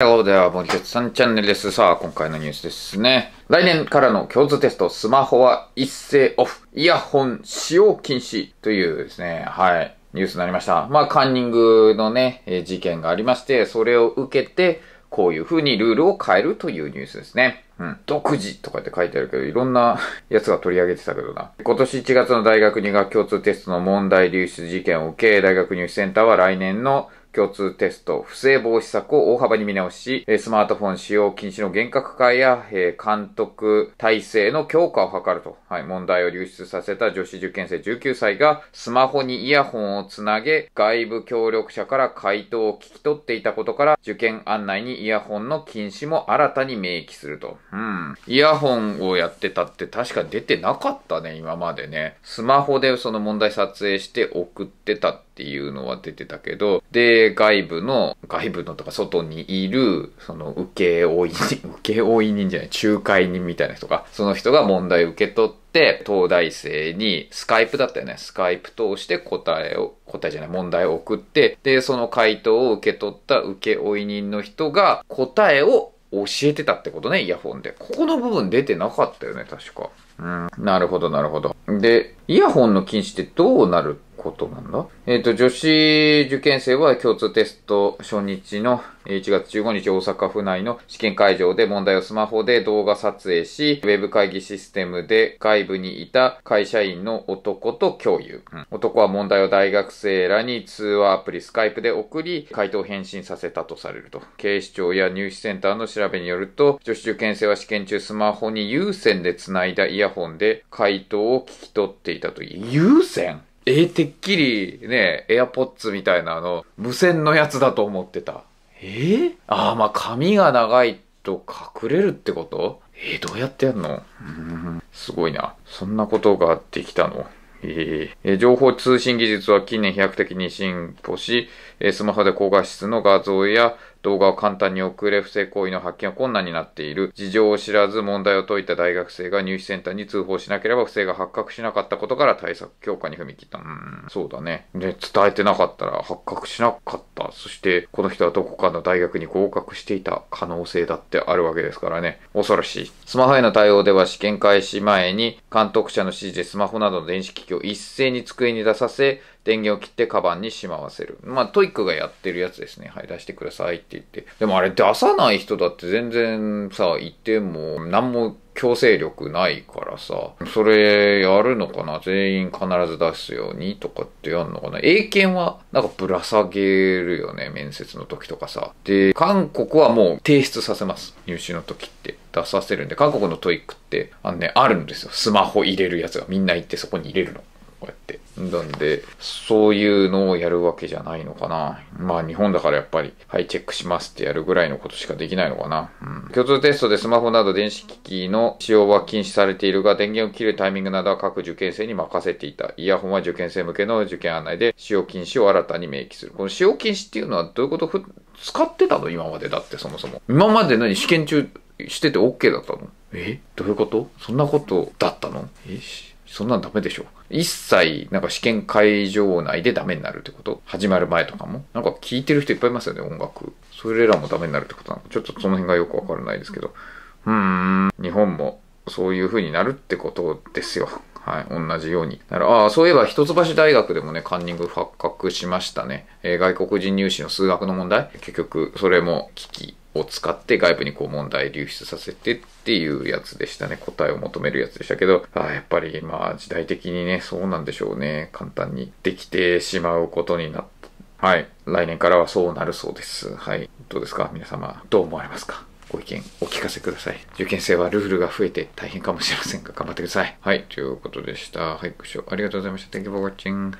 Hello there, 森哲さんチャンネルです。さあ、今回のニュースですね。来年からの共通テスト、スマホは一斉オフ、イヤホン使用禁止というですね、はい、ニュースになりました。まあ、カンニングのね、事件がありまして、それを受けて、こういうふうにルールを変えるというニュースですね。うん。独自とかって書いてあるけど、いろんな やつが取り上げてたけどな。今年1月の大学入学共通テストの問題流出事件を受け、大学入試センターは来年の共通テスト、不正防止策を大幅に見直し、スマートフォン使用禁止の厳格化や、監督体制の強化を図ると、はい、問題を流出させた女子受験生19歳が、スマホにイヤホンをつなげ、外部協力者から回答を聞き取っていたことから、受験案内にイヤホンの禁止も新たに明記すると。うん。イヤホンをやってたって確か出てなかったね、今までね。スマホでその問題撮影して送ってたっていうのは出てたけど、で、で、外部の、外部のとか外にいる、その請負人、請 負人じゃない、仲介人みたいな人が、その人が問題を受け取って、東大生にスカイプだったよね。スカイプ通して答えを、答えじゃない、問題を送って、で、その回答を受け取った請負人の人が答えを教えてたってことね、イヤホンで。ここの部分出てなかったよね、確か。うん、なるほど、なるほど。で、イヤホンの禁止ってどうなることなんだ。えっ、ー、と、女子受験生は共通テスト初日の1月15日大阪府内の試験会場で問題をスマホで動画撮影し、ウェブ会議システムで外部にいた会社員の男と共有。うん、男は問題を大学生らに通話アプリスカイプで送り、回答返信させたとされると。警視庁や入試センターの調べによると、女子受験生は試験中スマホに有線で繋いだイヤホンで回答を聞き取っていたという。有線えー、てっきりね、エアポッツみたいなあの、無線のやつだと思ってた。えー、ああ、まあ髪が長いと隠れるってことえー、どうやってやんのうんすごいな。そんなことができたの。えー、情報通信技術は近年飛躍的に進歩し、スマホで高画質の画像や動画を簡単に送れ、不正行為の発見は困難になっている。事情を知らず問題を解いた大学生が入試センターに通報しなければ不正が発覚しなかったことから対策強化に踏み切った。うん、そうだね。ね、伝えてなかったら発覚しなかった。そして、この人はどこかの大学に合格していた可能性だってあるわけですからね。恐ろしい。スマホへの対応では試験開始前に監督者の指示でスマホなどの電子機器を一斉に机に出させ、電源を切ってカバンにしまわせる。まあ、トイックがやってるやつですね。はい、出してくださいって言って。でもあれ出さない人だって全然さ、いても、何も強制力ないからさ、それやるのかな全員必ず出すようにとかってやんのかな英検はなんかぶら下げるよね、面接の時とかさ。で、韓国はもう提出させます。入試の時って。出させるんで、韓国のトイックって、あのね、あるんですよ。スマホ入れるやつがみんな行ってそこに入れるの。こうやって。なんで、そういうのをやるわけじゃないのかな。まあ日本だからやっぱり、はい、チェックしますってやるぐらいのことしかできないのかな。うん。共通テストでスマホなど電子機器の使用は禁止されているが、電源を切るタイミングなどは各受験生に任せていた。イヤホンは受験生向けの受験案内で使用禁止を新たに明記する。この使用禁止っていうのはどういうこと使ってたの今までだってそもそも。今まで何試験中してて OK だったのえどういうことそんなことだったのえそんなんダメでしょ。一切、なんか試験会場内でダメになるってこと始まる前とかも。なんか聴いてる人いっぱいいますよね、音楽。それらもダメになるってことなのちょっとその辺がよくわからないですけど。うーん、日本もそういう風になるってことですよ。はい、同じように。だからああ、そういえば一橋大学でもね、カンニング発覚しましたね。えー、外国人入試の数学の問題結局、それも危機。を使って外部にこう問題流出させてっていうやつでしたね。答えを求めるやつでしたけど、あやっぱりまあ時代的にね、そうなんでしょうね。簡単にできてしまうことになった。はい。来年からはそうなるそうです。はい。どうですか皆様、どう思われますかご意見聞かせください。受験生はルールが増えて大変かもしれませんが、頑張ってください。はい、ということでした。はい、ご視聴ありがとうございました。Thank you for watching.